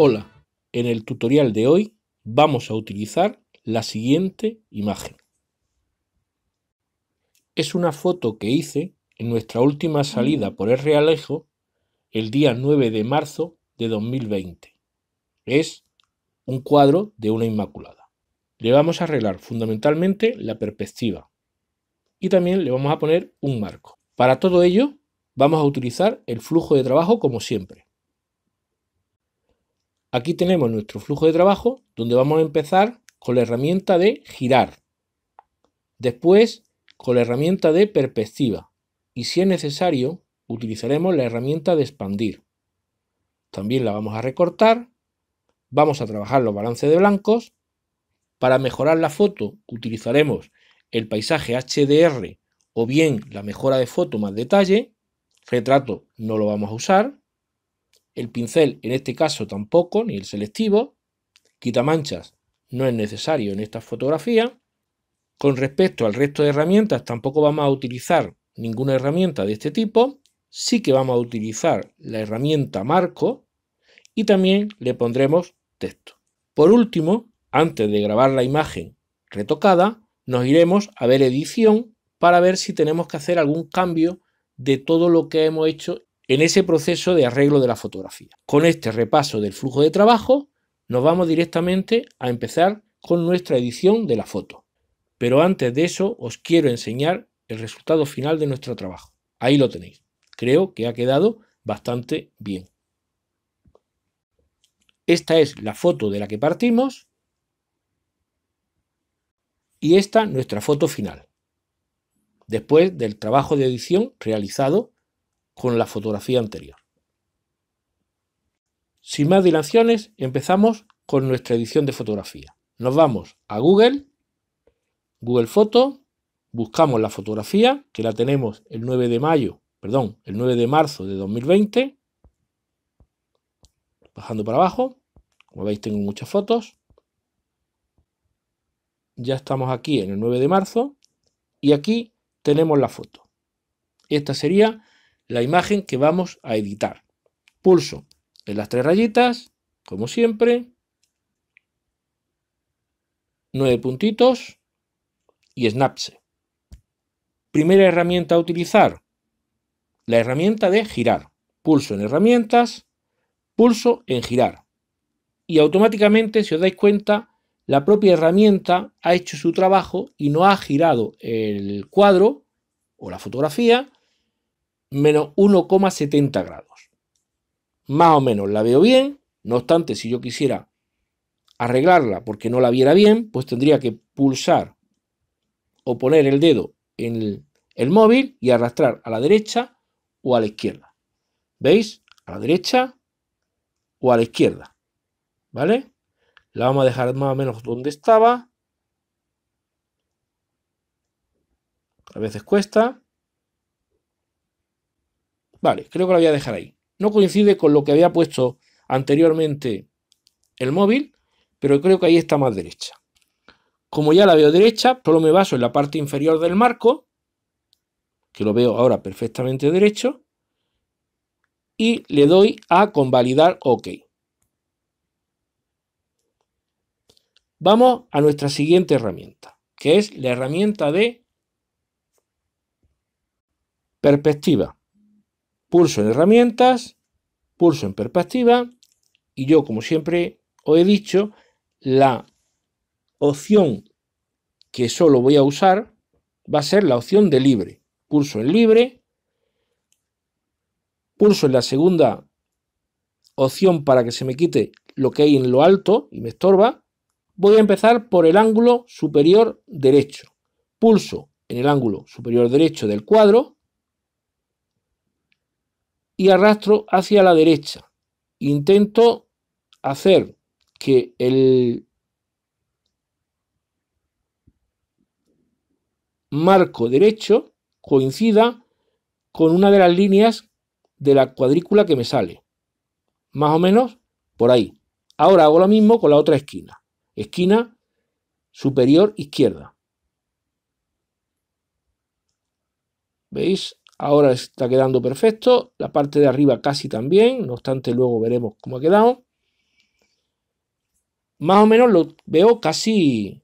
Hola, en el tutorial de hoy vamos a utilizar la siguiente imagen. Es una foto que hice en nuestra última salida mm. por el Realejo el día 9 de marzo de 2020. Es un cuadro de una Inmaculada. Le vamos a arreglar fundamentalmente la perspectiva y también le vamos a poner un marco. Para todo ello vamos a utilizar el flujo de trabajo como siempre. Aquí tenemos nuestro flujo de trabajo donde vamos a empezar con la herramienta de girar. Después con la herramienta de perspectiva y si es necesario utilizaremos la herramienta de expandir. También la vamos a recortar. Vamos a trabajar los balances de blancos. Para mejorar la foto utilizaremos el paisaje HDR o bien la mejora de foto más detalle. Retrato no lo vamos a usar. El pincel, en este caso, tampoco, ni el selectivo. Quita manchas no es necesario en esta fotografía. Con respecto al resto de herramientas, tampoco vamos a utilizar ninguna herramienta de este tipo. Sí que vamos a utilizar la herramienta marco y también le pondremos texto. Por último, antes de grabar la imagen retocada, nos iremos a ver edición para ver si tenemos que hacer algún cambio de todo lo que hemos hecho en ese proceso de arreglo de la fotografía. Con este repaso del flujo de trabajo, nos vamos directamente a empezar con nuestra edición de la foto. Pero antes de eso, os quiero enseñar el resultado final de nuestro trabajo. Ahí lo tenéis. Creo que ha quedado bastante bien. Esta es la foto de la que partimos y esta nuestra foto final, después del trabajo de edición realizado con la fotografía anterior. Sin más dilaciones, empezamos con nuestra edición de fotografía. Nos vamos a Google, Google Foto, buscamos la fotografía, que la tenemos el 9 de mayo, perdón, el 9 de marzo de 2020. Bajando para abajo, como veis tengo muchas fotos. Ya estamos aquí en el 9 de marzo y aquí tenemos la foto. Esta sería la imagen que vamos a editar. Pulso en las tres rayitas, como siempre. Nueve puntitos y snapse. Primera herramienta a utilizar, la herramienta de girar. Pulso en herramientas, pulso en girar. Y automáticamente, si os dais cuenta, la propia herramienta ha hecho su trabajo y no ha girado el cuadro o la fotografía, menos 1,70 grados. Más o menos la veo bien, no obstante, si yo quisiera arreglarla porque no la viera bien, pues tendría que pulsar o poner el dedo en el, móvil y arrastrar a la derecha o a la izquierda. ¿Veis? A la derecha o a la izquierda. ¿Vale? La vamos a dejar más o menos donde estaba. A veces cuesta. Vale, creo que la voy a dejar ahí. No coincide con lo que había puesto anteriormente el móvil, pero creo que ahí está más derecha. Como ya la veo derecha, solo me baso en la parte inferior del marco, que lo veo ahora perfectamente derecho, y le doy a convalidar OK. Vamos a nuestra siguiente herramienta, que es la herramienta de perspectiva pulso en herramientas, pulso en perspectiva y yo como siempre os he dicho, la opción que solo voy a usar va a ser la opción de libre. Pulso en libre, pulso en la segunda opción para que se me quite lo que hay en lo alto y me estorba. Voy a empezar por el ángulo superior derecho. Pulso en el ángulo superior derecho del cuadro y arrastro hacia la derecha. Intento hacer que el marco derecho coincida con una de las líneas de la cuadrícula que me sale. Más o menos por ahí. Ahora hago lo mismo con la otra esquina. Esquina superior izquierda. ¿Veis? Ahora está quedando perfecto. La parte de arriba casi también. No obstante, luego veremos cómo ha quedado. Más o menos lo veo casi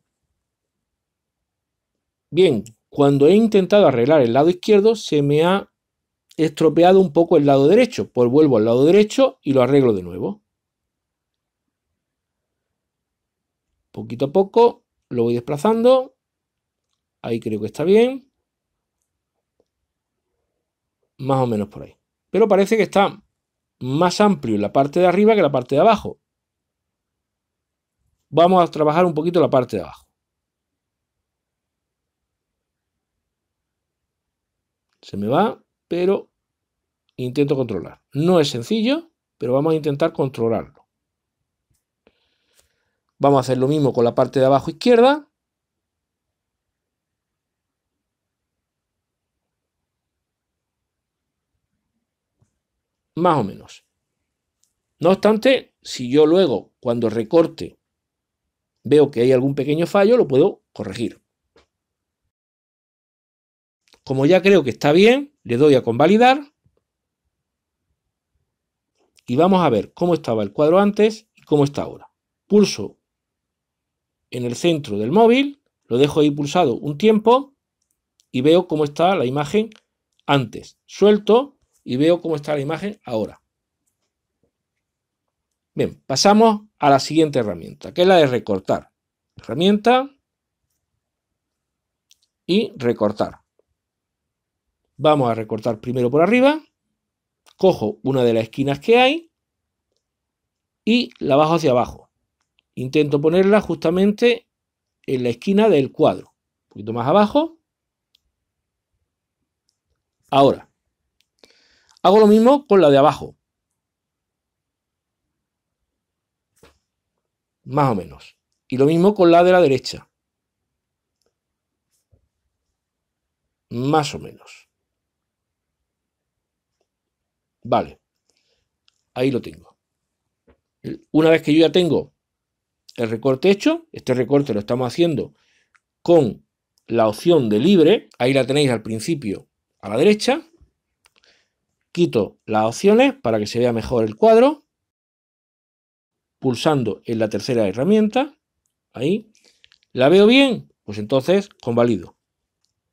bien. Cuando he intentado arreglar el lado izquierdo, se me ha estropeado un poco el lado derecho. Pues vuelvo al lado derecho y lo arreglo de nuevo. Poquito a poco lo voy desplazando. Ahí creo que está bien más o menos por ahí. Pero parece que está más amplio la parte de arriba que la parte de abajo. Vamos a trabajar un poquito la parte de abajo. Se me va, pero intento controlar. No es sencillo, pero vamos a intentar controlarlo. Vamos a hacer lo mismo con la parte de abajo izquierda. más o menos. No obstante, si yo luego, cuando recorte, veo que hay algún pequeño fallo, lo puedo corregir. Como ya creo que está bien, le doy a convalidar. Y vamos a ver cómo estaba el cuadro antes y cómo está ahora. Pulso en el centro del móvil, lo dejo ahí pulsado un tiempo y veo cómo está la imagen antes. Suelto y veo cómo está la imagen ahora. Bien, pasamos a la siguiente herramienta, que es la de recortar. Herramienta y recortar. Vamos a recortar primero por arriba, cojo una de las esquinas que hay y la bajo hacia abajo. Intento ponerla justamente en la esquina del cuadro, un poquito más abajo. Ahora, Hago lo mismo con la de abajo. Más o menos. Y lo mismo con la de la derecha. Más o menos. Vale. Ahí lo tengo. Una vez que yo ya tengo el recorte hecho, este recorte lo estamos haciendo con la opción de libre, ahí la tenéis al principio a la derecha, Quito las opciones para que se vea mejor el cuadro. Pulsando en la tercera herramienta. Ahí. ¿La veo bien? Pues entonces convalido.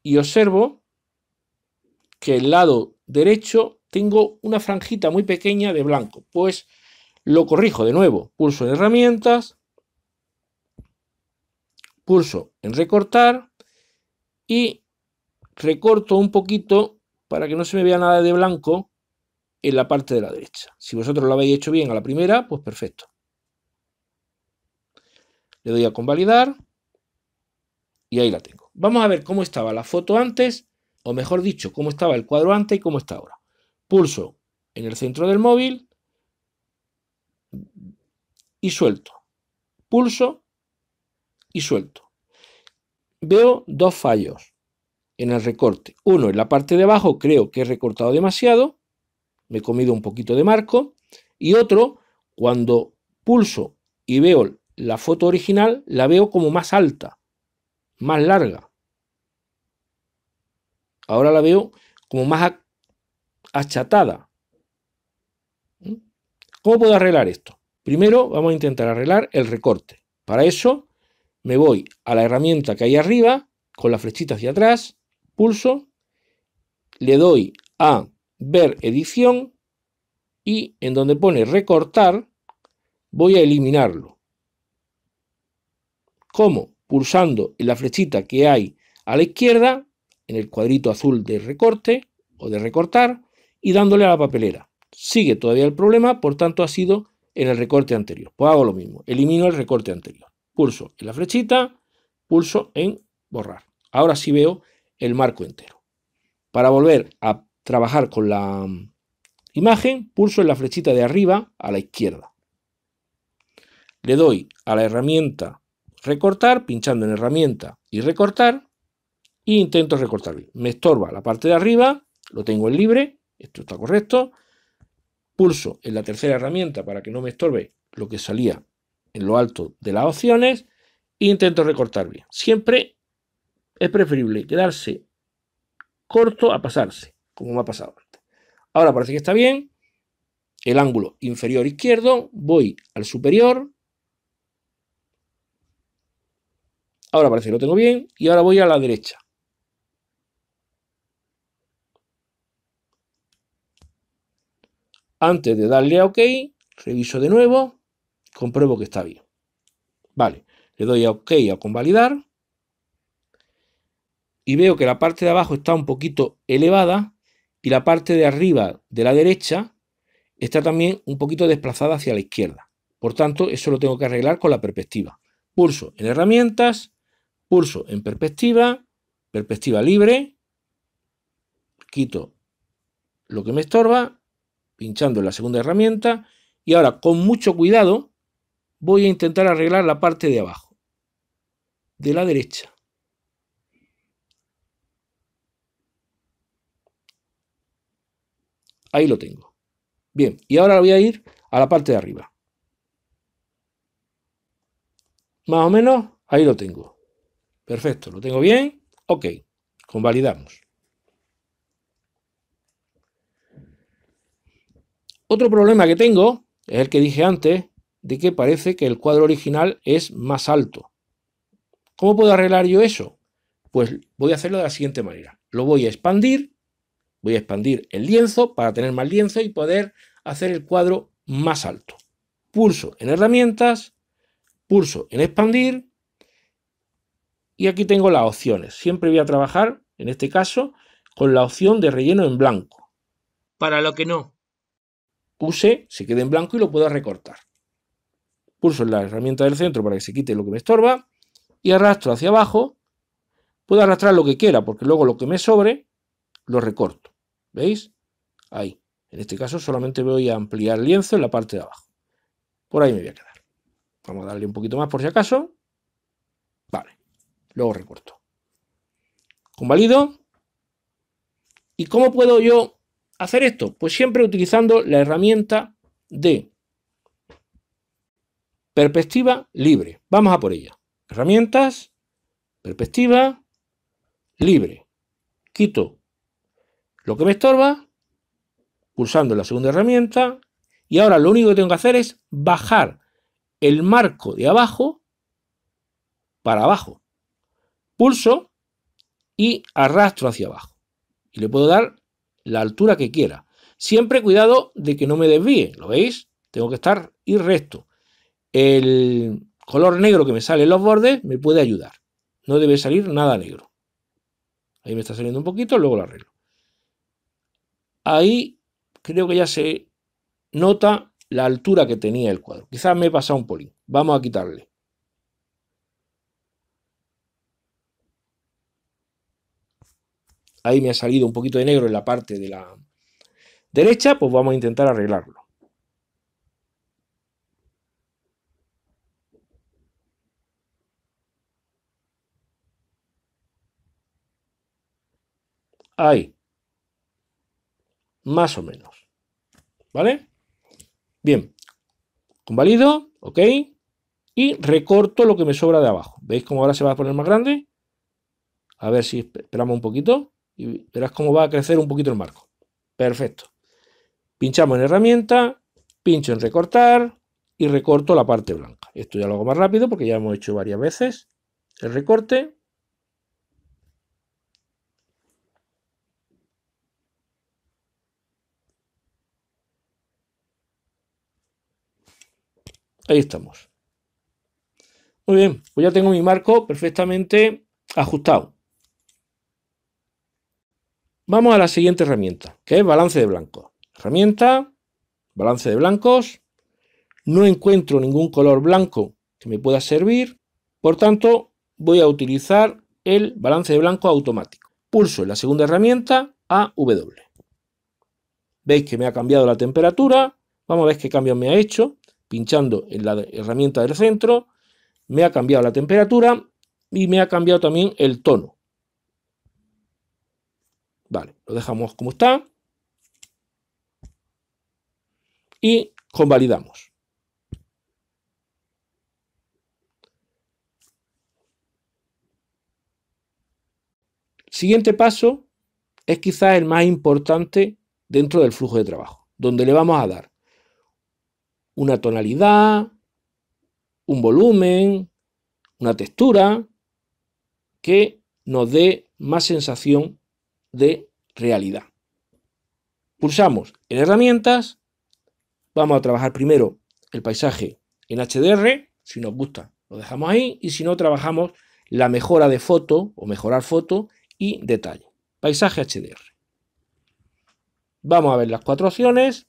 Y observo que el lado derecho tengo una franjita muy pequeña de blanco. Pues lo corrijo de nuevo. Pulso en herramientas. Pulso en recortar. Y recorto un poquito para que no se me vea nada de blanco en la parte de la derecha. Si vosotros lo habéis hecho bien a la primera, pues perfecto. Le doy a convalidar y ahí la tengo. Vamos a ver cómo estaba la foto antes, o mejor dicho, cómo estaba el cuadro antes y cómo está ahora. Pulso en el centro del móvil y suelto. Pulso y suelto. Veo dos fallos en el recorte. Uno, en la parte de abajo creo que he recortado demasiado me he comido un poquito de marco. Y otro, cuando pulso y veo la foto original, la veo como más alta, más larga. Ahora la veo como más achatada. ¿Mm? ¿Cómo puedo arreglar esto? Primero vamos a intentar arreglar el recorte. Para eso me voy a la herramienta que hay arriba, con la flechita hacia atrás, pulso, le doy a ver edición y en donde pone recortar voy a eliminarlo. ¿Cómo? Pulsando en la flechita que hay a la izquierda, en el cuadrito azul de recorte o de recortar, y dándole a la papelera. Sigue todavía el problema, por tanto ha sido en el recorte anterior. Pues hago lo mismo, elimino el recorte anterior. Pulso en la flechita, pulso en borrar. Ahora sí veo el marco entero. Para volver a trabajar con la imagen, pulso en la flechita de arriba a la izquierda. Le doy a la herramienta recortar, pinchando en herramienta y recortar, e intento recortar bien. Me estorba la parte de arriba, lo tengo en libre, esto está correcto. Pulso en la tercera herramienta para que no me estorbe lo que salía en lo alto de las opciones e intento recortar bien. Siempre es preferible quedarse corto a pasarse como me ha pasado antes. Ahora parece que está bien. El ángulo inferior izquierdo, voy al superior. Ahora parece que lo tengo bien y ahora voy a la derecha. Antes de darle a OK, reviso de nuevo, compruebo que está bien. Vale, le doy a OK a convalidar y veo que la parte de abajo está un poquito elevada, y la parte de arriba de la derecha está también un poquito desplazada hacia la izquierda. Por tanto, eso lo tengo que arreglar con la perspectiva. Pulso en herramientas, pulso en perspectiva, perspectiva libre, quito lo que me estorba, pinchando en la segunda herramienta y ahora con mucho cuidado voy a intentar arreglar la parte de abajo, de la derecha. Ahí lo tengo. Bien, y ahora voy a ir a la parte de arriba. Más o menos, ahí lo tengo. Perfecto, lo tengo bien. Ok, convalidamos. Otro problema que tengo es el que dije antes, de que parece que el cuadro original es más alto. ¿Cómo puedo arreglar yo eso? Pues voy a hacerlo de la siguiente manera. Lo voy a expandir Voy a expandir el lienzo para tener más lienzo y poder hacer el cuadro más alto. Pulso en herramientas, pulso en expandir y aquí tengo las opciones. Siempre voy a trabajar, en este caso, con la opción de relleno en blanco. Para lo que no. use, se quede en blanco y lo puedo recortar. Pulso en la herramienta del centro para que se quite lo que me estorba y arrastro hacia abajo. Puedo arrastrar lo que quiera porque luego lo que me sobre lo recorto. ¿Veis? Ahí. En este caso solamente voy a ampliar el lienzo en la parte de abajo. Por ahí me voy a quedar. Vamos a darle un poquito más por si acaso. Vale. Luego recorto. Convalido. ¿Y cómo puedo yo hacer esto? Pues siempre utilizando la herramienta de perspectiva libre. Vamos a por ella. Herramientas, perspectiva libre. Quito lo que me estorba, pulsando la segunda herramienta, y ahora lo único que tengo que hacer es bajar el marco de abajo para abajo. Pulso y arrastro hacia abajo. Y le puedo dar la altura que quiera. Siempre cuidado de que no me desvíe, ¿lo veis? Tengo que estar y recto. El color negro que me sale en los bordes me puede ayudar. No debe salir nada negro. Ahí me está saliendo un poquito, luego lo arreglo ahí creo que ya se nota la altura que tenía el cuadro. Quizás me he pasado un polín. Vamos a quitarle. Ahí me ha salido un poquito de negro en la parte de la derecha, pues vamos a intentar arreglarlo. Ahí más o menos. ¿Vale? Bien, convalido, ok, y recorto lo que me sobra de abajo. ¿Veis cómo ahora se va a poner más grande? A ver si esperamos un poquito y verás cómo va a crecer un poquito el marco. Perfecto. Pinchamos en herramienta, pincho en recortar y recorto la parte blanca. Esto ya lo hago más rápido porque ya hemos hecho varias veces el recorte Ahí estamos. Muy bien, pues ya tengo mi marco perfectamente ajustado. Vamos a la siguiente herramienta, que es balance de blancos. Herramienta, balance de blancos. No encuentro ningún color blanco que me pueda servir. Por tanto, voy a utilizar el balance de blanco automático. Pulso en la segunda herramienta, AW. Veis que me ha cambiado la temperatura. Vamos a ver qué cambios me ha hecho pinchando en la herramienta del centro, me ha cambiado la temperatura y me ha cambiado también el tono. Vale, lo dejamos como está y convalidamos. Siguiente paso es quizás el más importante dentro del flujo de trabajo, donde le vamos a dar una tonalidad, un volumen, una textura que nos dé más sensación de realidad. Pulsamos en herramientas, vamos a trabajar primero el paisaje en HDR, si nos gusta lo dejamos ahí y si no trabajamos la mejora de foto o mejorar foto y detalle. Paisaje HDR. Vamos a ver las cuatro opciones,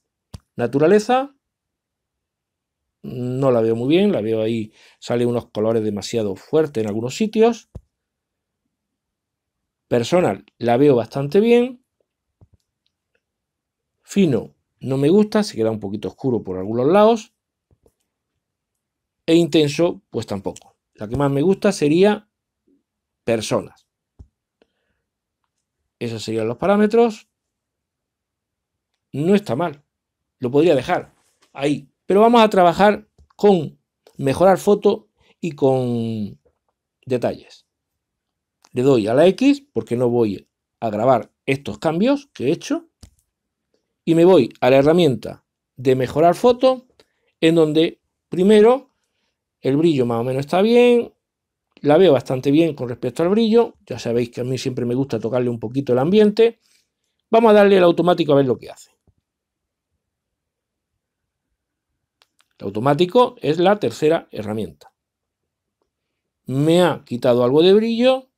naturaleza, no la veo muy bien, la veo ahí, sale unos colores demasiado fuertes en algunos sitios. Personal, la veo bastante bien. Fino, no me gusta, se queda un poquito oscuro por algunos lados. E intenso, pues tampoco. La que más me gusta sería personas. Esos serían los parámetros. No está mal. Lo podría dejar ahí, pero vamos a trabajar con mejorar foto y con detalles. Le doy a la X porque no voy a grabar estos cambios que he hecho. Y me voy a la herramienta de mejorar foto en donde primero el brillo más o menos está bien, la veo bastante bien con respecto al brillo, ya sabéis que a mí siempre me gusta tocarle un poquito el ambiente. Vamos a darle el automático a ver lo que hace. automático es la tercera herramienta. Me ha quitado algo de brillo.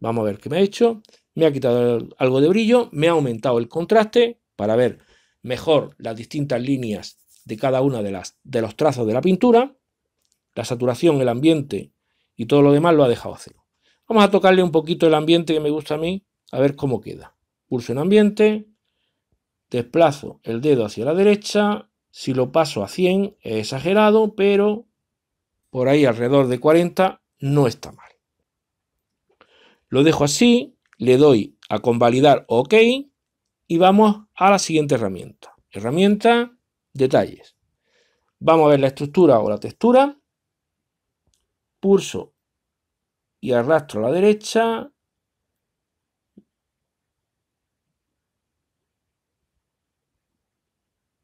Vamos a ver qué me ha hecho. Me ha quitado algo de brillo. Me ha aumentado el contraste para ver mejor las distintas líneas de cada una de, las, de los trazos de la pintura. La saturación, el ambiente y todo lo demás lo ha dejado cero. Vamos a tocarle un poquito el ambiente que me gusta a mí, a ver cómo queda. Pulso en ambiente, desplazo el dedo hacia la derecha si lo paso a 100 es exagerado, pero por ahí alrededor de 40 no está mal. Lo dejo así, le doy a convalidar OK y vamos a la siguiente herramienta. Herramienta, detalles. Vamos a ver la estructura o la textura. Pulso y arrastro a la derecha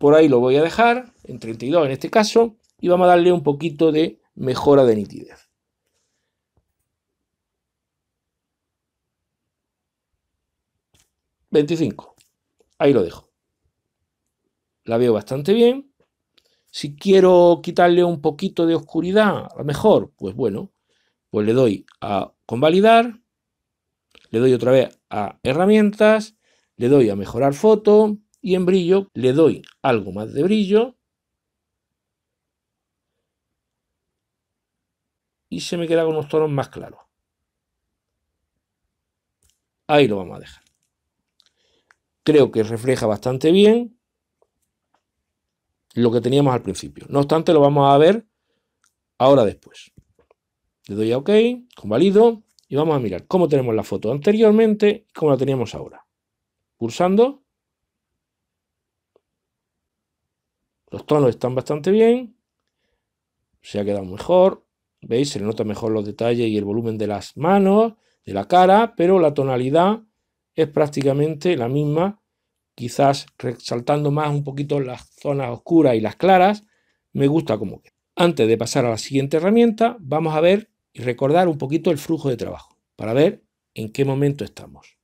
Por ahí lo voy a dejar, en 32 en este caso, y vamos a darle un poquito de mejora de nitidez. ...25... Ahí lo dejo. La veo bastante bien. Si quiero quitarle un poquito de oscuridad, a lo mejor, pues bueno, pues le doy a convalidar, le doy otra vez a herramientas, le doy a mejorar foto, y en brillo le doy algo más de brillo y se me queda con unos tonos más claros. Ahí lo vamos a dejar. Creo que refleja bastante bien lo que teníamos al principio. No obstante, lo vamos a ver ahora después. Le doy a OK, convalido y vamos a mirar cómo tenemos la foto anteriormente y cómo la teníamos ahora. Pulsando Los tonos están bastante bien. Se ha quedado mejor. ¿Veis? Se le nota mejor los detalles y el volumen de las manos, de la cara, pero la tonalidad es prácticamente la misma. Quizás resaltando más un poquito las zonas oscuras y las claras. Me gusta como que. Antes de pasar a la siguiente herramienta, vamos a ver y recordar un poquito el flujo de trabajo para ver en qué momento estamos.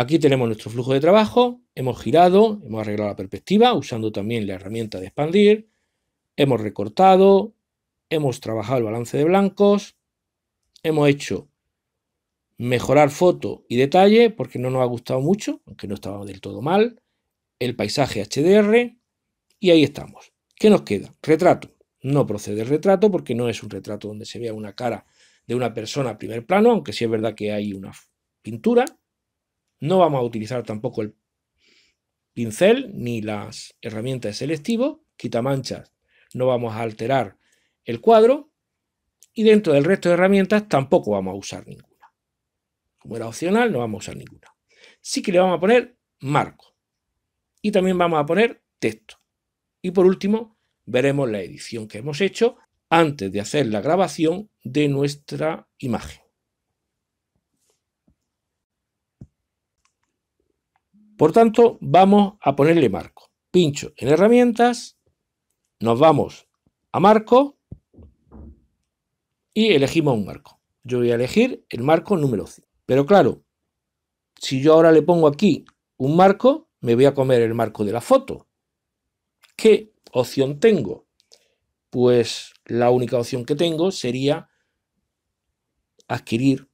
Aquí tenemos nuestro flujo de trabajo, hemos girado, hemos arreglado la perspectiva usando también la herramienta de expandir, hemos recortado, hemos trabajado el balance de blancos, hemos hecho mejorar foto y detalle porque no nos ha gustado mucho, aunque no estaba del todo mal, el paisaje HDR y ahí estamos. ¿Qué nos queda? Retrato. No procede el retrato porque no es un retrato donde se vea una cara de una persona a primer plano, aunque sí es verdad que hay una pintura, no vamos a utilizar tampoco el pincel ni las herramientas de selectivo, manchas, No vamos a alterar el cuadro y dentro del resto de herramientas tampoco vamos a usar ninguna. Como era opcional, no vamos a usar ninguna. Sí que le vamos a poner marco y también vamos a poner texto. Y por último, veremos la edición que hemos hecho antes de hacer la grabación de nuestra imagen. Por tanto, vamos a ponerle marco. Pincho en herramientas, nos vamos a marco y elegimos un marco. Yo voy a elegir el marco número 5. Pero claro, si yo ahora le pongo aquí un marco, me voy a comer el marco de la foto. ¿Qué opción tengo? Pues la única opción que tengo sería adquirir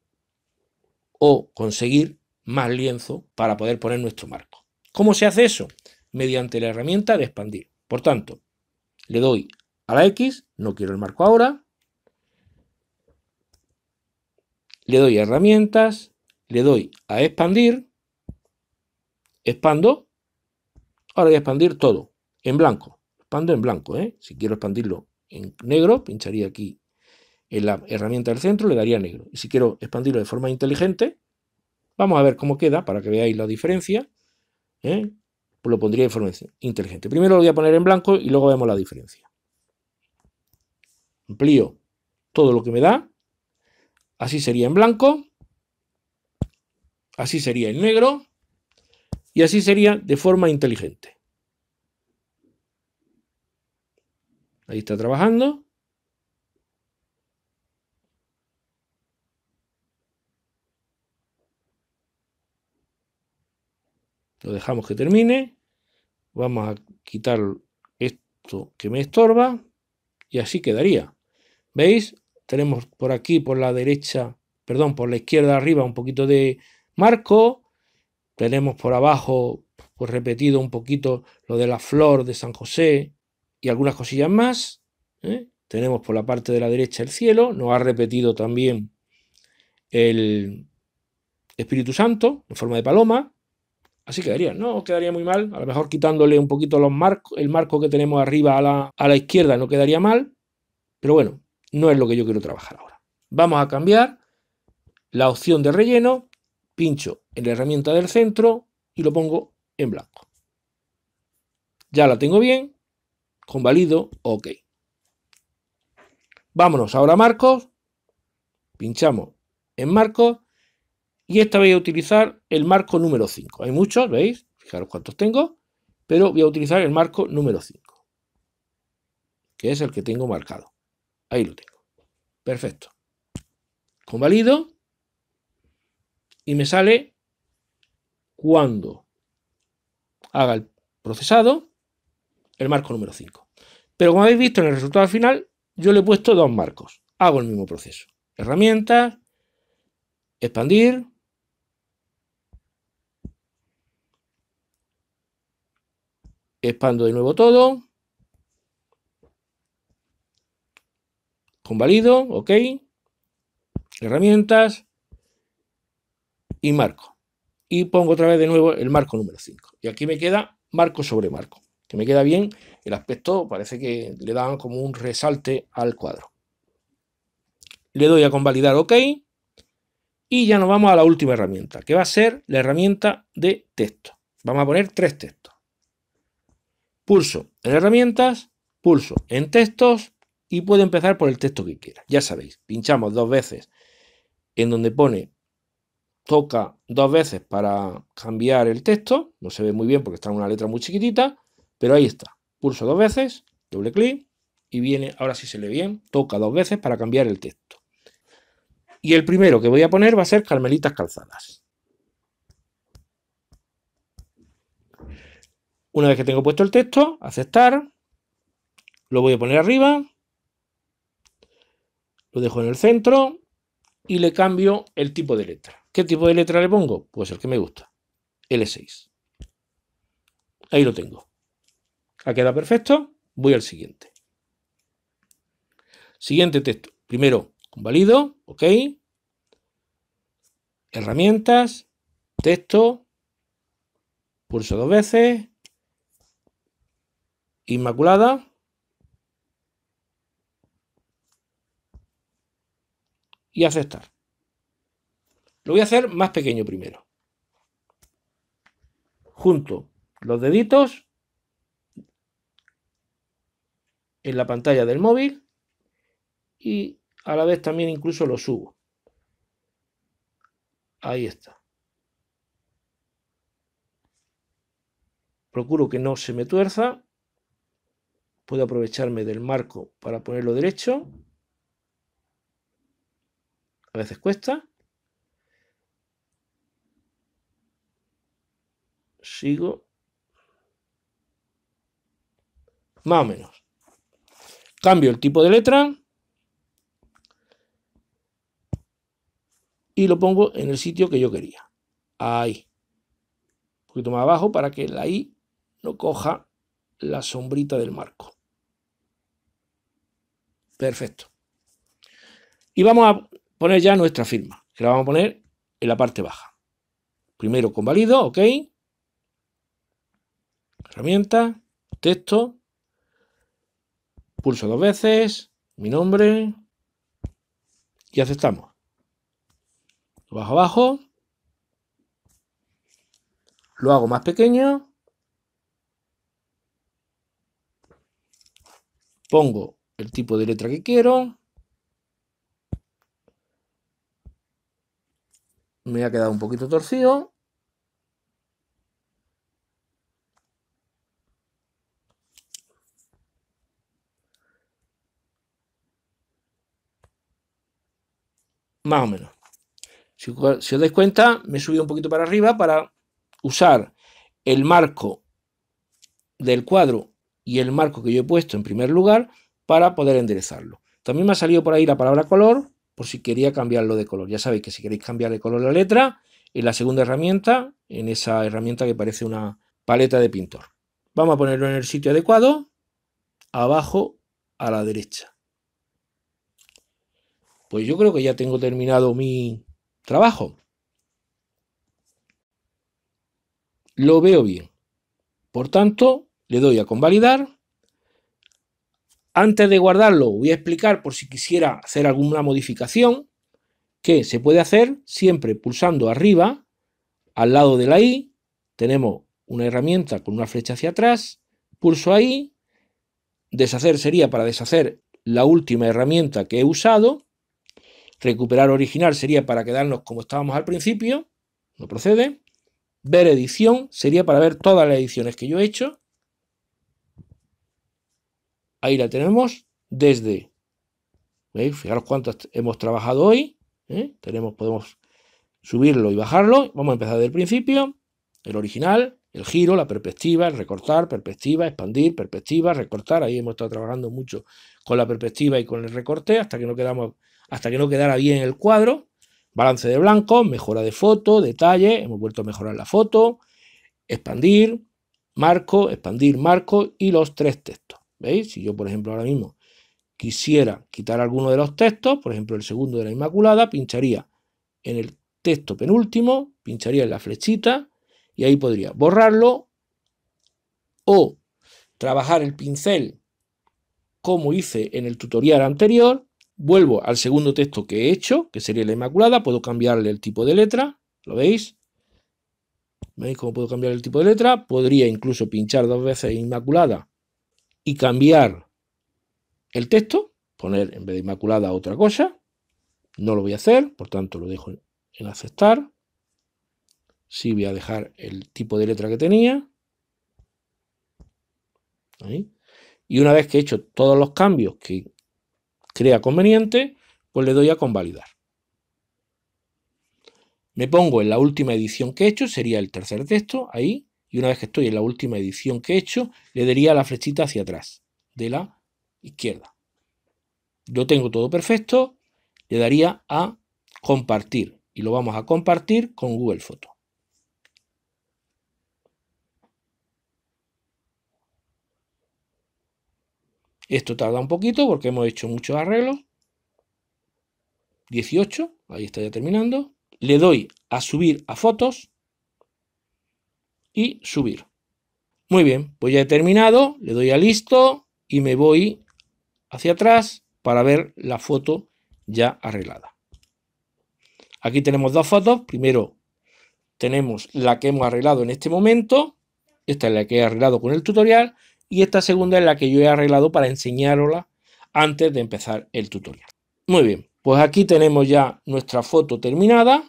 o conseguir más lienzo para poder poner nuestro marco. ¿Cómo se hace eso? Mediante la herramienta de expandir. Por tanto, le doy a la X, no quiero el marco ahora, le doy a herramientas, le doy a expandir, expando, ahora voy a expandir todo, en blanco, expando en blanco, ¿eh? si quiero expandirlo en negro, pincharía aquí en la herramienta del centro, le daría negro, y si quiero expandirlo de forma inteligente, Vamos a ver cómo queda para que veáis la diferencia. Pues lo pondría forma inteligente. Primero lo voy a poner en blanco y luego vemos la diferencia. Amplío todo lo que me da. Así sería en blanco. Así sería en negro. Y así sería de forma inteligente. Ahí está trabajando. Lo dejamos que termine. Vamos a quitar esto que me estorba. Y así quedaría. ¿Veis? Tenemos por aquí, por la derecha, perdón, por la izquierda arriba un poquito de marco. Tenemos por abajo, pues repetido un poquito lo de la flor de San José y algunas cosillas más. ¿eh? Tenemos por la parte de la derecha el cielo. Nos ha repetido también el Espíritu Santo en forma de paloma. Así quedaría, no quedaría muy mal, a lo mejor quitándole un poquito los marcos, el marco que tenemos arriba a la, a la izquierda no quedaría mal, pero bueno, no es lo que yo quiero trabajar ahora. Vamos a cambiar la opción de relleno, pincho en la herramienta del centro y lo pongo en blanco. Ya la tengo bien, convalido, ok. Vámonos ahora a marcos, pinchamos en marcos y esta voy a utilizar el marco número 5. Hay muchos, ¿veis? Fijaros cuántos tengo, pero voy a utilizar el marco número 5, que es el que tengo marcado. Ahí lo tengo. Perfecto. Convalido y me sale cuando haga el procesado el marco número 5. Pero como habéis visto en el resultado final, yo le he puesto dos marcos. Hago el mismo proceso. Herramientas, expandir, Expando de nuevo todo. Convalido, ok. Herramientas. Y marco. Y pongo otra vez de nuevo el marco número 5. Y aquí me queda marco sobre marco. Que me queda bien. El aspecto parece que le dan como un resalte al cuadro. Le doy a convalidar OK. Y ya nos vamos a la última herramienta, que va a ser la herramienta de texto. Vamos a poner tres textos. Pulso en herramientas, pulso en textos y puedo empezar por el texto que quiera. Ya sabéis, pinchamos dos veces en donde pone toca dos veces para cambiar el texto. No se ve muy bien porque está en una letra muy chiquitita, pero ahí está. Pulso dos veces, doble clic y viene, ahora sí se lee bien, toca dos veces para cambiar el texto. Y el primero que voy a poner va a ser Carmelitas Calzadas. Una vez que tengo puesto el texto, aceptar, lo voy a poner arriba, lo dejo en el centro y le cambio el tipo de letra. ¿Qué tipo de letra le pongo? Pues el que me gusta, L6. Ahí lo tengo. Ha quedado perfecto, voy al siguiente. Siguiente texto. Primero, convalido, ok. Herramientas, texto, pulso dos veces, Inmaculada. Y aceptar. Lo voy a hacer más pequeño primero. Junto los deditos en la pantalla del móvil y a la vez también incluso lo subo. Ahí está. Procuro que no se me tuerza puedo aprovecharme del marco para ponerlo derecho. A veces cuesta. Sigo. Más o menos. Cambio el tipo de letra. Y lo pongo en el sitio que yo quería. Ahí. Un poquito más abajo para que la I no coja la sombrita del marco. Perfecto. Y vamos a poner ya nuestra firma, que la vamos a poner en la parte baja. Primero convalido, ok. Herramienta, texto. Pulso dos veces, mi nombre. Y aceptamos. Lo bajo abajo. Lo hago más pequeño. Pongo el tipo de letra que quiero. Me ha quedado un poquito torcido. Más o menos. Si, os dais cuenta, me he subido un poquito para arriba para usar el marco del cuadro y el marco que yo he puesto en primer lugar para poder enderezarlo. También me ha salido por ahí la palabra color, por si quería cambiarlo de color. Ya sabéis que si queréis cambiar de color la letra, en la segunda herramienta, en esa herramienta que parece una paleta de pintor. Vamos a ponerlo en el sitio adecuado, abajo a la derecha. Pues yo creo que ya tengo terminado mi trabajo. Lo veo bien. Por tanto, le doy a convalidar antes de guardarlo, voy a explicar por si quisiera hacer alguna modificación, que se puede hacer siempre pulsando arriba, al lado de la I, tenemos una herramienta con una flecha hacia atrás, pulso ahí, deshacer sería para deshacer la última herramienta que he usado, recuperar original sería para quedarnos como estábamos al principio, no procede, ver edición sería para ver todas las ediciones que yo he hecho, Ahí la tenemos desde. Fijaros cuántas hemos trabajado hoy. ¿eh? Tenemos, podemos subirlo y bajarlo. Vamos a empezar desde el principio. El original, el giro, la perspectiva, el recortar, perspectiva, expandir, perspectiva, recortar. Ahí hemos estado trabajando mucho con la perspectiva y con el recorte hasta que no, quedamos, hasta que no quedara bien el cuadro. Balance de blanco, mejora de foto, detalle. Hemos vuelto a mejorar la foto. Expandir, marco, expandir, marco y los tres textos. ¿Veis? Si yo, por ejemplo, ahora mismo quisiera quitar alguno de los textos, por ejemplo, el segundo de la Inmaculada, pincharía en el texto penúltimo, pincharía en la flechita y ahí podría borrarlo o trabajar el pincel como hice en el tutorial anterior. Vuelvo al segundo texto que he hecho, que sería la Inmaculada, puedo cambiarle el tipo de letra, ¿lo veis? ¿Veis cómo puedo cambiar el tipo de letra? Podría incluso pinchar dos veces Inmaculada y cambiar el texto, poner en vez de Inmaculada otra cosa. No lo voy a hacer, por tanto lo dejo en aceptar. Sí voy a dejar el tipo de letra que tenía. Y una vez que he hecho todos los cambios que crea conveniente, pues le doy a convalidar. Me pongo en la última edición que he hecho, sería el tercer texto, ahí, y una vez que estoy en la última edición que he hecho, le daría la flechita hacia atrás de la izquierda. Yo tengo todo perfecto, le daría a compartir y lo vamos a compartir con Google Foto. Esto tarda un poquito porque hemos hecho muchos arreglos. 18, ahí está ya terminando. Le doy a subir a fotos y subir. Muy bien, pues ya he terminado, le doy a listo y me voy hacia atrás para ver la foto ya arreglada. Aquí tenemos dos fotos. Primero tenemos la que hemos arreglado en este momento. Esta es la que he arreglado con el tutorial. Y esta segunda es la que yo he arreglado para enseñarosla antes de empezar el tutorial. Muy bien, pues aquí tenemos ya nuestra foto terminada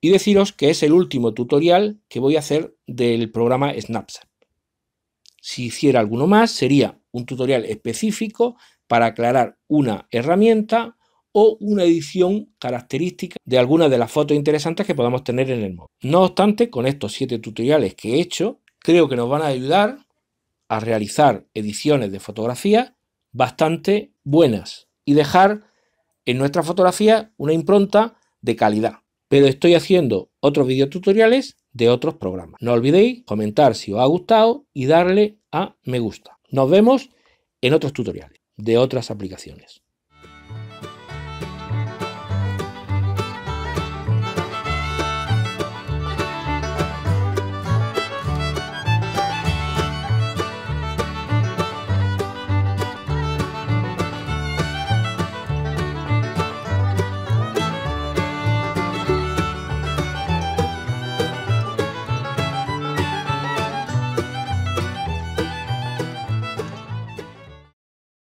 y deciros que es el último tutorial que voy a hacer del programa Snapchat. Si hiciera alguno más, sería un tutorial específico para aclarar una herramienta o una edición característica de alguna de las fotos interesantes que podamos tener en el móvil. No obstante, con estos siete tutoriales que he hecho, creo que nos van a ayudar a realizar ediciones de fotografía bastante buenas y dejar en nuestra fotografía una impronta de calidad pero estoy haciendo otros videotutoriales de otros programas. No olvidéis comentar si os ha gustado y darle a me gusta. Nos vemos en otros tutoriales de otras aplicaciones.